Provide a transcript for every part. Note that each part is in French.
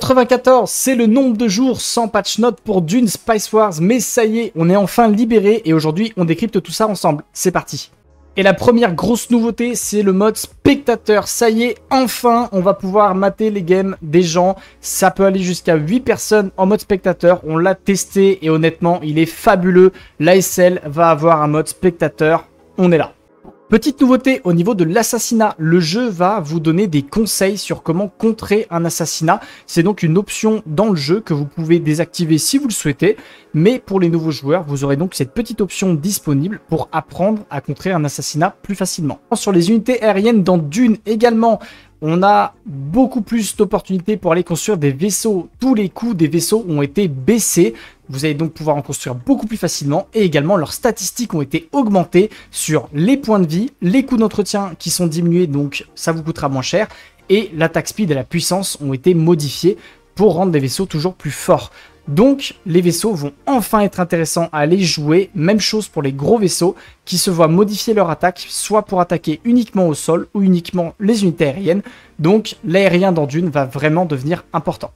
94, c'est le nombre de jours sans patch note pour Dune Spice Wars, mais ça y est, on est enfin libéré et aujourd'hui on décrypte tout ça ensemble. C'est parti et la première grosse nouveauté, c'est le mode spectateur. Ça y est, enfin, on va pouvoir mater les games des gens. Ça peut aller jusqu'à 8 personnes en mode spectateur. On l'a testé et honnêtement, il est fabuleux. L'ASL va avoir un mode spectateur. On est là. Petite nouveauté au niveau de l'assassinat, le jeu va vous donner des conseils sur comment contrer un assassinat. C'est donc une option dans le jeu que vous pouvez désactiver si vous le souhaitez, mais pour les nouveaux joueurs, vous aurez donc cette petite option disponible pour apprendre à contrer un assassinat plus facilement. Sur les unités aériennes dans Dune également, on a beaucoup plus d'opportunités pour aller construire des vaisseaux. Tous les coûts des vaisseaux ont été baissés, vous allez donc pouvoir en construire beaucoup plus facilement et également leurs statistiques ont été augmentées sur les points de vie, les coûts d'entretien qui sont diminués donc ça vous coûtera moins cher et l'attaque speed et la puissance ont été modifiés pour rendre les vaisseaux toujours plus forts. Donc les vaisseaux vont enfin être intéressants à aller jouer, même chose pour les gros vaisseaux qui se voient modifier leur attaque, soit pour attaquer uniquement au sol ou uniquement les unités aériennes, donc l'aérien dans Dune va vraiment devenir important.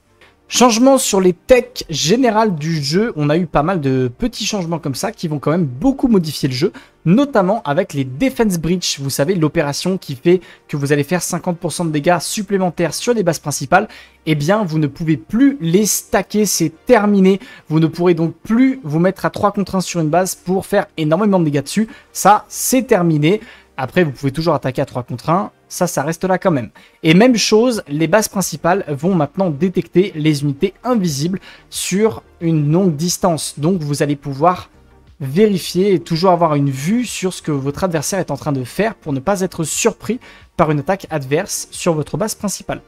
Changement sur les techs générales du jeu, on a eu pas mal de petits changements comme ça qui vont quand même beaucoup modifier le jeu, notamment avec les Defense Breach, vous savez l'opération qui fait que vous allez faire 50% de dégâts supplémentaires sur les bases principales, eh bien vous ne pouvez plus les stacker, c'est terminé, vous ne pourrez donc plus vous mettre à 3 contre 1 sur une base pour faire énormément de dégâts dessus, ça c'est terminé, après, vous pouvez toujours attaquer à 3 contre 1. Ça, ça reste là quand même. Et même chose, les bases principales vont maintenant détecter les unités invisibles sur une longue distance. Donc, vous allez pouvoir vérifier et toujours avoir une vue sur ce que votre adversaire est en train de faire pour ne pas être surpris par une attaque adverse sur votre base principale.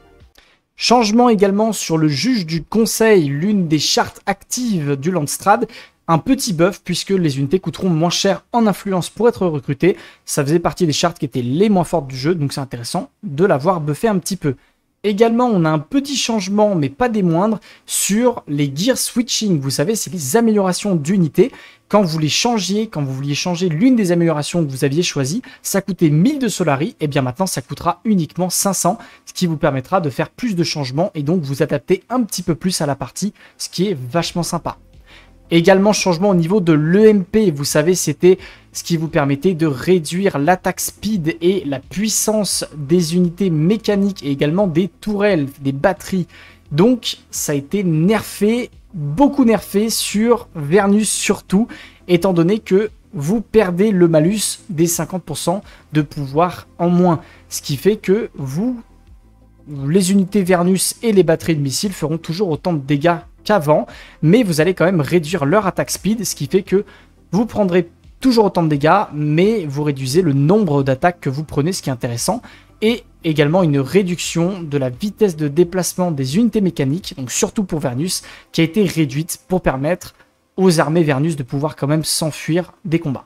Changement également sur le juge du conseil, l'une des chartes actives du Landstrad, un petit buff puisque les unités coûteront moins cher en influence pour être recrutées. Ça faisait partie des chartes qui étaient les moins fortes du jeu, donc c'est intéressant de l'avoir buffé un petit peu. Également, on a un petit changement, mais pas des moindres, sur les gear switching. Vous savez, c'est les améliorations d'unités. Quand vous les changiez, quand vous vouliez changer l'une des améliorations que vous aviez choisies, ça coûtait 1000 de Solari, et eh bien maintenant ça coûtera uniquement 500, ce qui vous permettra de faire plus de changements et donc vous adapter un petit peu plus à la partie, ce qui est vachement sympa. Également changement au niveau de l'EMP, vous savez c'était ce qui vous permettait de réduire l'attaque speed et la puissance des unités mécaniques et également des tourelles, des batteries. Donc ça a été nerfé, beaucoup nerfé sur Vernus surtout, étant donné que vous perdez le malus des 50% de pouvoir en moins. Ce qui fait que vous, les unités Vernus et les batteries de missiles feront toujours autant de dégâts qu'avant, mais vous allez quand même réduire leur attaque speed, ce qui fait que vous prendrez toujours autant de dégâts, mais vous réduisez le nombre d'attaques que vous prenez, ce qui est intéressant, et également une réduction de la vitesse de déplacement des unités mécaniques, donc surtout pour Vernus, qui a été réduite pour permettre aux armées Vernus de pouvoir quand même s'enfuir des combats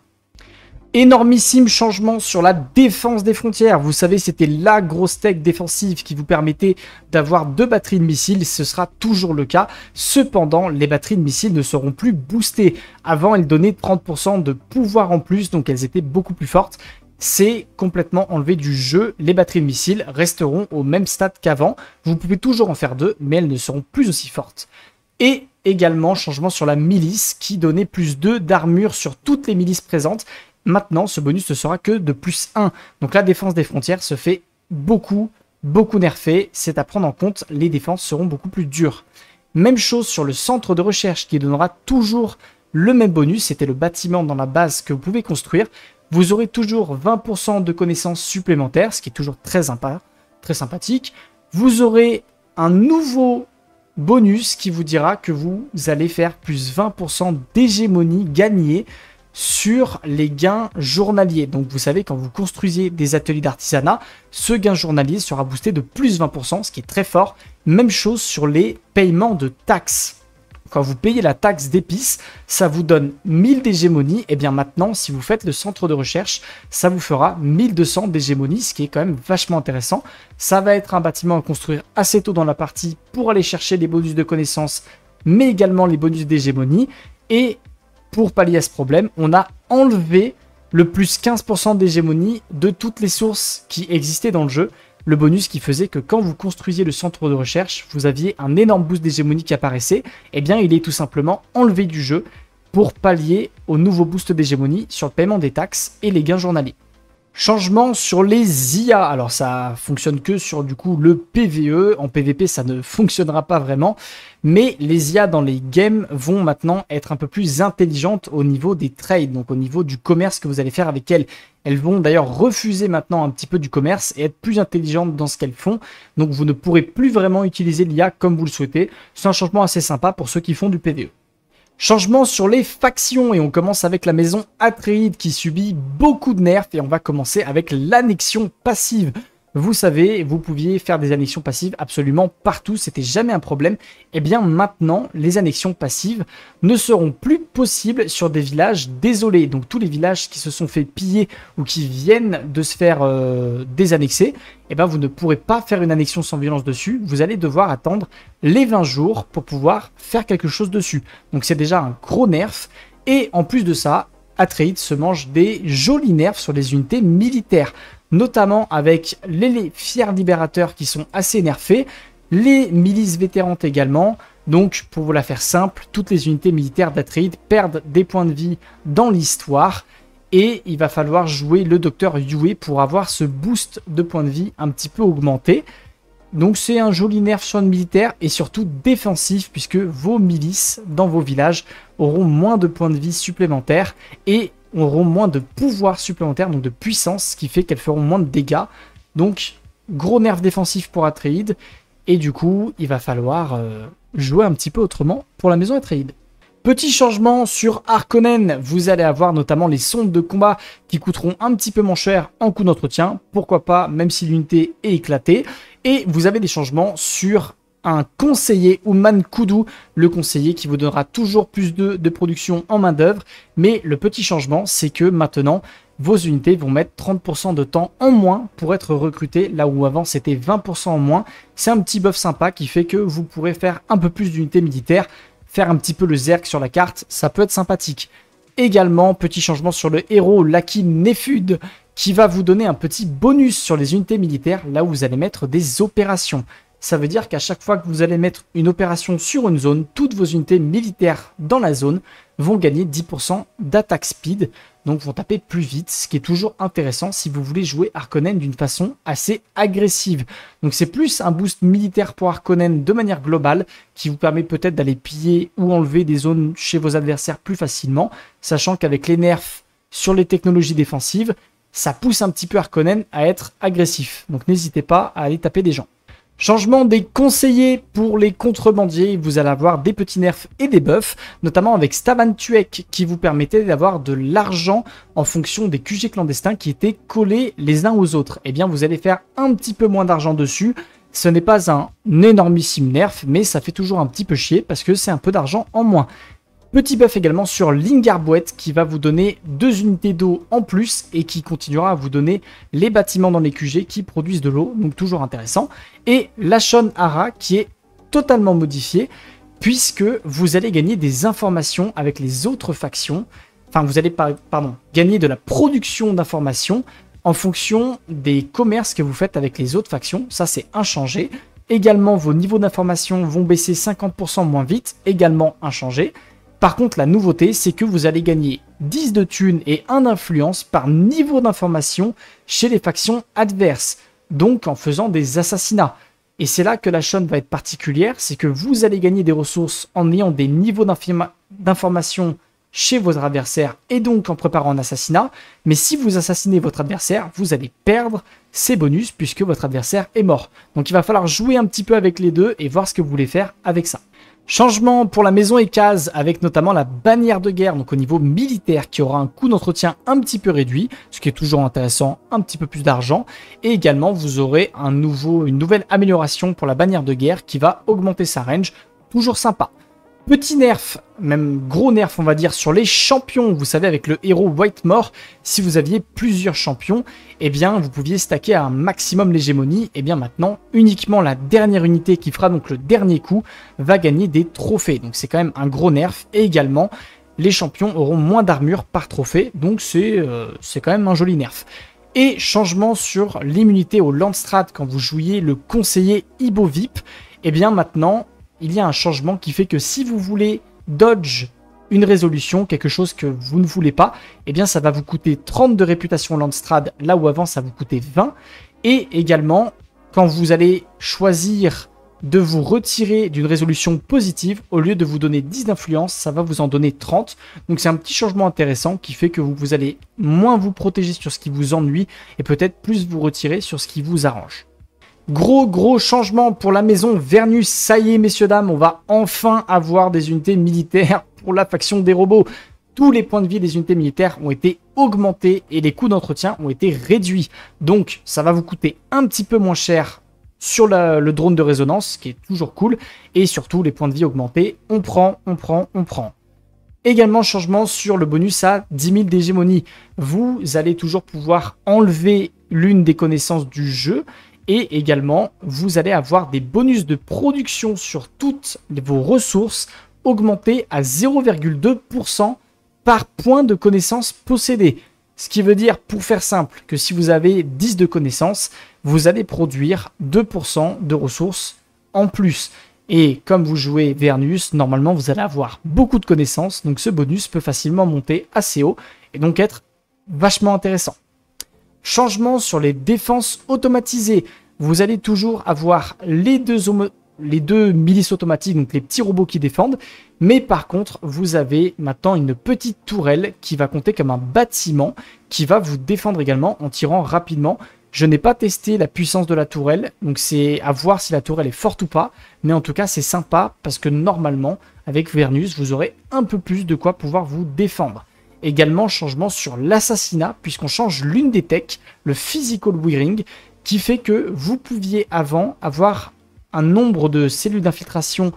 énormissime changement sur la défense des frontières. Vous savez, c'était la grosse tech défensive qui vous permettait d'avoir deux batteries de missiles. Ce sera toujours le cas. Cependant, les batteries de missiles ne seront plus boostées. Avant, elles donnaient 30% de pouvoir en plus, donc elles étaient beaucoup plus fortes. C'est complètement enlevé du jeu. Les batteries de missiles resteront au même stade qu'avant. Vous pouvez toujours en faire deux, mais elles ne seront plus aussi fortes. Et également changement sur la milice qui donnait plus 2 d'armure sur toutes les milices présentes Maintenant, ce bonus ne sera que de plus 1. Donc la défense des frontières se fait beaucoup, beaucoup nerfer. C'est à prendre en compte, les défenses seront beaucoup plus dures. Même chose sur le centre de recherche qui donnera toujours le même bonus. C'était le bâtiment dans la base que vous pouvez construire. Vous aurez toujours 20% de connaissances supplémentaires, ce qui est toujours très, sympa, très sympathique. Vous aurez un nouveau bonus qui vous dira que vous allez faire plus 20% d'hégémonie gagnée sur les gains journaliers. Donc vous savez, quand vous construisez des ateliers d'artisanat, ce gain journalier sera boosté de plus 20%, ce qui est très fort. Même chose sur les paiements de taxes. Quand vous payez la taxe d'épices, ça vous donne 1000 d'hégémonie. Et eh bien maintenant, si vous faites le centre de recherche, ça vous fera 1200 d'hégémonie, ce qui est quand même vachement intéressant. Ça va être un bâtiment à construire assez tôt dans la partie pour aller chercher les bonus de connaissances, mais également les bonus d'hégémonie. Et pour pallier à ce problème, on a enlevé le plus 15% d'hégémonie de toutes les sources qui existaient dans le jeu. Le bonus qui faisait que quand vous construisiez le centre de recherche, vous aviez un énorme boost d'hégémonie qui apparaissait. Eh bien, il est tout simplement enlevé du jeu pour pallier au nouveau boost d'hégémonie sur le paiement des taxes et les gains journaliers. Changement sur les IA. Alors ça fonctionne que sur du coup le PVE. En PVP ça ne fonctionnera pas vraiment. Mais les IA dans les games vont maintenant être un peu plus intelligentes au niveau des trades, donc au niveau du commerce que vous allez faire avec elles. Elles vont d'ailleurs refuser maintenant un petit peu du commerce et être plus intelligentes dans ce qu'elles font. Donc vous ne pourrez plus vraiment utiliser l'IA comme vous le souhaitez. C'est un changement assez sympa pour ceux qui font du PVE. Changement sur les factions et on commence avec la maison Atreide qui subit beaucoup de nerfs et on va commencer avec l'annexion passive vous savez, vous pouviez faire des annexions passives absolument partout, c'était jamais un problème. Et eh bien maintenant, les annexions passives ne seront plus possibles sur des villages désolés. Donc tous les villages qui se sont fait piller ou qui viennent de se faire euh, désannexer, eh ben, vous ne pourrez pas faire une annexion sans violence dessus. Vous allez devoir attendre les 20 jours pour pouvoir faire quelque chose dessus. Donc c'est déjà un gros nerf. Et en plus de ça, Atreides se mange des jolis nerfs sur les unités militaires notamment avec les fiers libérateurs qui sont assez nerfés, les milices vétérantes également. Donc, pour vous la faire simple, toutes les unités militaires d'Atreide perdent des points de vie dans l'histoire. Et il va falloir jouer le docteur Yue pour avoir ce boost de points de vie un petit peu augmenté. Donc c'est un joli nerf sur le militaire et surtout défensif puisque vos milices dans vos villages auront moins de points de vie supplémentaires et auront moins de pouvoir supplémentaire, donc de puissance, ce qui fait qu'elles feront moins de dégâts. Donc, gros nerf défensif pour Atreide. Et du coup, il va falloir euh, jouer un petit peu autrement pour la maison Atreide. Petit changement sur Harkonnen, vous allez avoir notamment les sondes de combat qui coûteront un petit peu moins cher en coût d'entretien, pourquoi pas, même si l'unité est éclatée. Et vous avez des changements sur un conseiller, ou mankudu. le conseiller qui vous donnera toujours plus de, production en main d'œuvre. Mais le petit changement, c'est que maintenant, vos unités vont mettre 30% de temps en moins pour être recrutées, là où avant c'était 20% en moins. C'est un petit buff sympa qui fait que vous pourrez faire un peu plus d'unités militaires, faire un petit peu le zerk sur la carte, ça peut être sympathique. Également, petit changement sur le héros Laki Nefud, qui va vous donner un petit bonus sur les unités militaires, là où vous allez mettre des opérations. Ça veut dire qu'à chaque fois que vous allez mettre une opération sur une zone, toutes vos unités militaires dans la zone vont gagner 10% d'attaque speed, donc vont taper plus vite, ce qui est toujours intéressant si vous voulez jouer Harkonnen d'une façon assez agressive. Donc c'est plus un boost militaire pour Harkonnen de manière globale, qui vous permet peut-être d'aller piller ou enlever des zones chez vos adversaires plus facilement, sachant qu'avec les nerfs sur les technologies défensives, ça pousse un petit peu Harkonnen à être agressif. Donc n'hésitez pas à aller taper des gens. Changement des conseillers pour les contrebandiers, vous allez avoir des petits nerfs et des buffs, notamment avec Stavan qui vous permettait d'avoir de l'argent en fonction des QG clandestins qui étaient collés les uns aux autres. Eh bien vous allez faire un petit peu moins d'argent dessus, ce n'est pas un énormissime nerf, mais ça fait toujours un petit peu chier parce que c'est un peu d'argent en moins. Petit buff également sur Lingarboet qui va vous donner deux unités d'eau en plus et qui continuera à vous donner les bâtiments dans les QG qui produisent de l'eau, donc toujours intéressant. Et Lachon Ara qui est totalement modifié puisque vous allez gagner des informations avec les autres factions. Enfin, vous allez pardon, gagner de la production d'informations en fonction des commerces que vous faites avec les autres factions. Ça, c'est inchangé. Également, vos niveaux d'informations vont baisser 50% moins vite, également inchangé. Par contre, la nouveauté, c'est que vous allez gagner 10 de thunes et 1 influence par niveau d'information chez les factions adverses, donc en faisant des assassinats. Et c'est là que la chaîne va être particulière, c'est que vous allez gagner des ressources en ayant des niveaux d'information chez votre adversaire et donc en préparant un assassinat. Mais si vous assassinez votre adversaire, vous allez perdre ces bonus puisque votre adversaire est mort. Donc il va falloir jouer un petit peu avec les deux et voir ce que vous voulez faire avec ça. Changement pour la maison et case avec notamment la bannière de guerre, donc au niveau militaire, qui aura un coût d'entretien un petit peu réduit, ce qui est toujours intéressant, un petit peu plus d'argent. Et également, vous aurez un nouveau, une nouvelle amélioration pour la bannière de guerre qui va augmenter sa range, toujours sympa. Petit nerf, même gros nerf on va dire, sur les champions, vous savez avec le héros Whitemore, si vous aviez plusieurs champions, eh bien vous pouviez stacker à un maximum l'hégémonie, et eh bien maintenant uniquement la dernière unité qui fera donc le dernier coup va gagner des trophées, donc c'est quand même un gros nerf, et également les champions auront moins d'armure par trophée, donc c'est euh, quand même un joli nerf. Et changement sur l'immunité au Landstrat quand vous jouiez le conseiller Ibovip, et eh bien maintenant il y a un changement qui fait que si vous voulez dodge une résolution, quelque chose que vous ne voulez pas, eh bien ça va vous coûter 30 de réputation Landstrad, là où avant ça vous coûtait 20. Et également, quand vous allez choisir de vous retirer d'une résolution positive, au lieu de vous donner 10 d'influence, ça va vous en donner 30. Donc c'est un petit changement intéressant qui fait que vous, vous allez moins vous protéger sur ce qui vous ennuie et peut-être plus vous retirer sur ce qui vous arrange. Gros gros changement pour la maison Vernus. Ça y est messieurs dames, on va enfin avoir des unités militaires pour la faction des robots. Tous les points de vie des unités militaires ont été augmentés et les coûts d'entretien ont été réduits. Donc ça va vous coûter un petit peu moins cher sur le drone de résonance, ce qui est toujours cool. Et surtout les points de vie augmentés. On prend, on prend, on prend. Également changement sur le bonus à 10 000 d'hégémonie. Vous allez toujours pouvoir enlever l'une des connaissances du jeu et également vous allez avoir des bonus de production sur toutes vos ressources augmentés à 0,2% par point de connaissance possédé. Ce qui veut dire, pour faire simple, que si vous avez 10 de connaissances, vous allez produire 2% de ressources en plus. Et comme vous jouez Vernus, normalement vous allez avoir beaucoup de connaissances, donc ce bonus peut facilement monter assez haut et donc être vachement intéressant. Changement sur les défenses automatisées. Vous allez toujours avoir les deux, milices automatiques, donc les petits robots qui défendent. Mais par contre, vous avez maintenant une petite tourelle qui va compter comme un bâtiment qui va vous défendre également en tirant rapidement. Je n'ai pas testé la puissance de la tourelle, donc c'est à voir si la tourelle est forte ou pas. Mais en tout cas, c'est sympa parce que normalement, avec Vernus, vous aurez un peu plus de quoi pouvoir vous défendre. Également, changement sur l'assassinat, puisqu'on change l'une des techs, le physical wearing, qui fait que vous pouviez avant avoir un nombre de cellules d'infiltration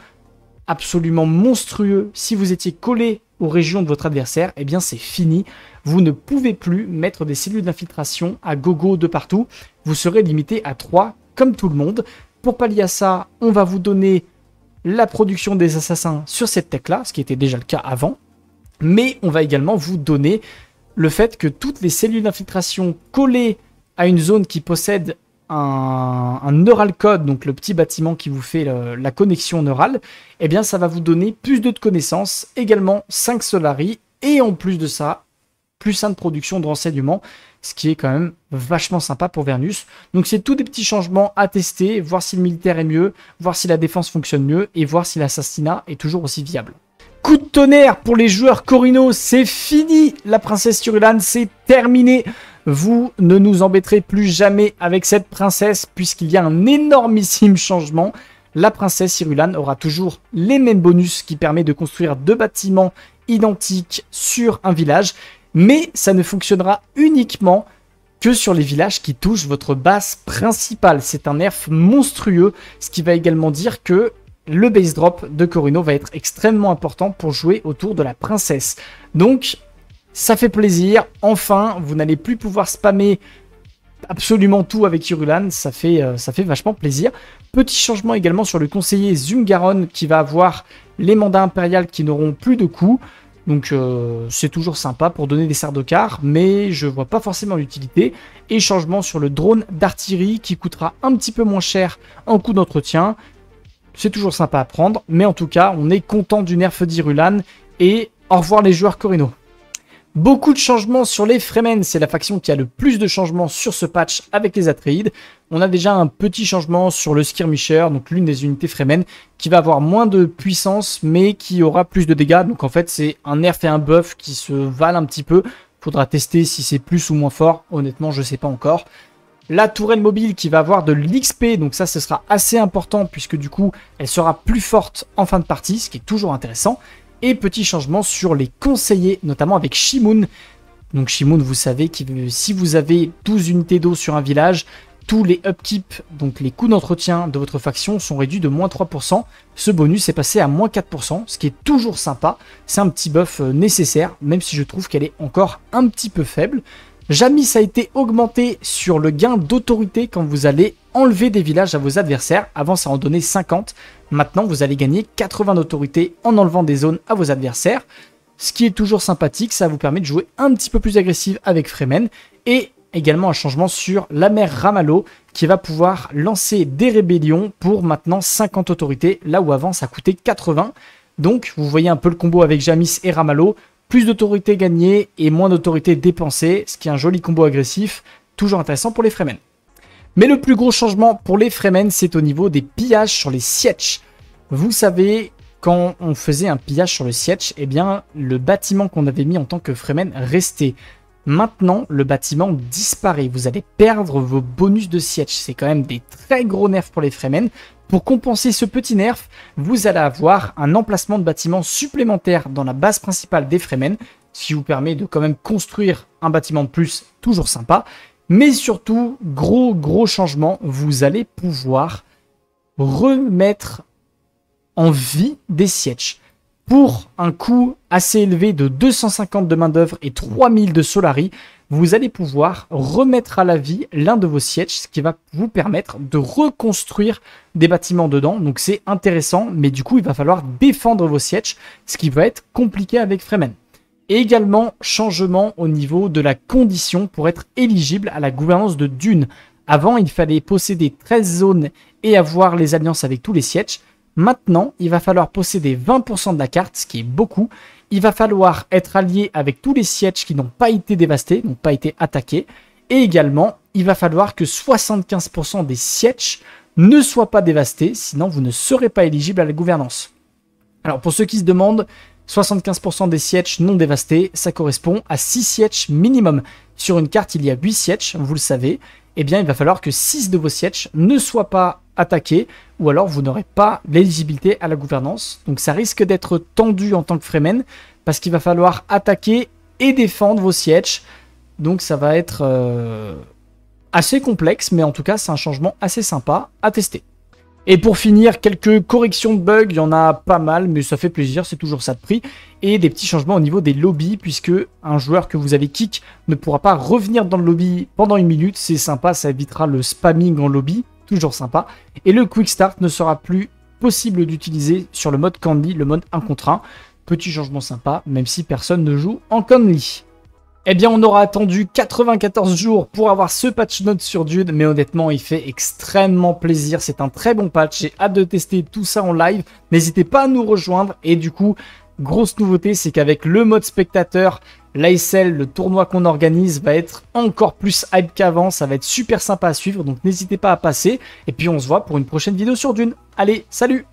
absolument monstrueux. Si vous étiez collé aux régions de votre adversaire, eh bien c'est fini. Vous ne pouvez plus mettre des cellules d'infiltration à gogo de partout. Vous serez limité à 3 comme tout le monde. Pour pallier à ça, on va vous donner la production des assassins sur cette tech là, ce qui était déjà le cas avant mais on va également vous donner le fait que toutes les cellules d'infiltration collées à une zone qui possède un, neural code, donc le petit bâtiment qui vous fait la connexion neurale, eh bien ça va vous donner plus de connaissances, également 5 Solari, et en plus de ça, plus 1 de production de renseignements, ce qui est quand même vachement sympa pour Vernus. Donc c'est tous des petits changements à tester, voir si le militaire est mieux, voir si la défense fonctionne mieux, et voir si l'assassinat est toujours aussi viable coup de tonnerre pour les joueurs Corino, c'est fini la princesse Turulan, c'est terminé. Vous ne nous embêterez plus jamais avec cette princesse puisqu'il y a un énormissime changement. La princesse Irulan aura toujours les mêmes bonus qui permet de construire deux bâtiments identiques sur un village, mais ça ne fonctionnera uniquement que sur les villages qui touchent votre base principale. C'est un nerf monstrueux, ce qui va également dire que le base drop de Corino va être extrêmement important pour jouer autour de la princesse. Donc, ça fait plaisir. Enfin, vous n'allez plus pouvoir spammer absolument tout avec Irulan, ça fait, euh, ça fait vachement plaisir. Petit changement également sur le conseiller Zungaron qui va avoir les mandats impériaux qui n'auront plus de coût. Donc euh, c'est toujours sympa pour donner des sardocars, mais je vois pas forcément l'utilité. Et changement sur le drone d'artillerie qui coûtera un petit peu moins cher en coût d'entretien, c'est toujours sympa à prendre, mais en tout cas, on est content du nerf d'Irulan et au revoir les joueurs Corino. Beaucoup de changements sur les Fremen, c'est la faction qui a le plus de changements sur ce patch avec les Atreides. On a déjà un petit changement sur le Skirmisher, donc l'une des unités Fremen, qui va avoir moins de puissance mais qui aura plus de dégâts. Donc en fait c'est un nerf et un buff qui se valent un petit peu. Faudra tester si c'est plus ou moins fort, honnêtement je ne sais pas encore. La tourelle mobile qui va avoir de l'XP, donc ça ce sera assez important puisque du coup elle sera plus forte en fin de partie, ce qui est toujours intéressant. Et petit changement sur les conseillers, notamment avec Shimoun. Donc Shimoun, vous savez que euh, si vous avez 12 unités d'eau sur un village, tous les upkeep, donc les coûts d'entretien de votre faction, sont réduits de moins 3%. Ce bonus est passé à moins 4%, ce qui est toujours sympa. C'est un petit buff euh, nécessaire, même si je trouve qu'elle est encore un petit peu faible. Jamis a été augmenté sur le gain d'autorité quand vous allez enlever des villages à vos adversaires. Avant, ça en donnait 50. Maintenant, vous allez gagner 80 d'autorité en enlevant des zones à vos adversaires. Ce qui est toujours sympathique, ça vous permet de jouer un petit peu plus agressif avec Fremen. Et également un changement sur la mer Ramalo qui va pouvoir lancer des rébellions pour maintenant 50 autorités, là où avant ça coûtait 80. Donc vous voyez un peu le combo avec Jamis et Ramalo. Plus d'autorité gagnée et moins d'autorité dépensée, ce qui est un joli combo agressif, toujours intéressant pour les Fremen. Mais le plus gros changement pour les Fremen, c'est au niveau des pillages sur les sièges. Vous savez, quand on faisait un pillage sur le Sietch, eh bien, le bâtiment qu'on avait mis en tant que Fremen restait. Maintenant, le bâtiment disparaît. Vous allez perdre vos bonus de siège. C'est quand même des très gros nerfs pour les Fremen. Pour compenser ce petit nerf, vous allez avoir un emplacement de bâtiment supplémentaire dans la base principale des Fremen, ce qui vous permet de quand même construire un bâtiment de plus, toujours sympa. Mais surtout, gros gros changement, vous allez pouvoir remettre en vie des sièges pour un coût assez élevé de 250 de main-d'œuvre et 3000 de Solari, vous allez pouvoir remettre à la vie l'un de vos sièges, ce qui va vous permettre de reconstruire des bâtiments dedans. Donc c'est intéressant, mais du coup, il va falloir défendre vos sièges, ce qui va être compliqué avec Fremen. Et également, changement au niveau de la condition pour être éligible à la gouvernance de Dune. Avant, il fallait posséder 13 zones et avoir les alliances avec tous les sièges. Maintenant, il va falloir posséder 20% de la carte, ce qui est beaucoup. Il va falloir être allié avec tous les sièges qui n'ont pas été dévastés, n'ont pas été attaqués. Et également, il va falloir que 75% des sièges ne soient pas dévastés, sinon vous ne serez pas éligible à la gouvernance. Alors pour ceux qui se demandent, 75% des sièges non dévastés, ça correspond à 6 sièges minimum. Sur une carte, il y a 8 sièges, vous le savez, eh bien, il va falloir que 6 de vos sièges ne soient pas attaqués, ou alors vous n'aurez pas l'éligibilité à la gouvernance. Donc ça risque d'être tendu en tant que Fremen, parce qu'il va falloir attaquer et défendre vos sièges. Donc ça va être euh, assez complexe, mais en tout cas c'est un changement assez sympa à tester. Et pour finir, quelques corrections de bugs, il y en a pas mal, mais ça fait plaisir, c'est toujours ça de prix. Et des petits changements au niveau des lobbies, puisque un joueur que vous avez kick ne pourra pas revenir dans le lobby pendant une minute, c'est sympa, ça évitera le spamming en lobby, toujours sympa. Et le quick start ne sera plus possible d'utiliser sur le mode Candy, le mode 1 contre 1. Petit changement sympa, même si personne ne joue en Candy. Eh bien, on aura attendu 94 jours pour avoir ce patch note sur Dune. mais honnêtement, il fait extrêmement plaisir. C'est un très bon patch. J'ai hâte de tester tout ça en live. N'hésitez pas à nous rejoindre. Et du coup, grosse nouveauté, c'est qu'avec le mode spectateur, l'ASL, le tournoi qu'on organise, va être encore plus hype qu'avant. Ça va être super sympa à suivre, donc n'hésitez pas à passer. Et puis on se voit pour une prochaine vidéo sur Dune. Allez, salut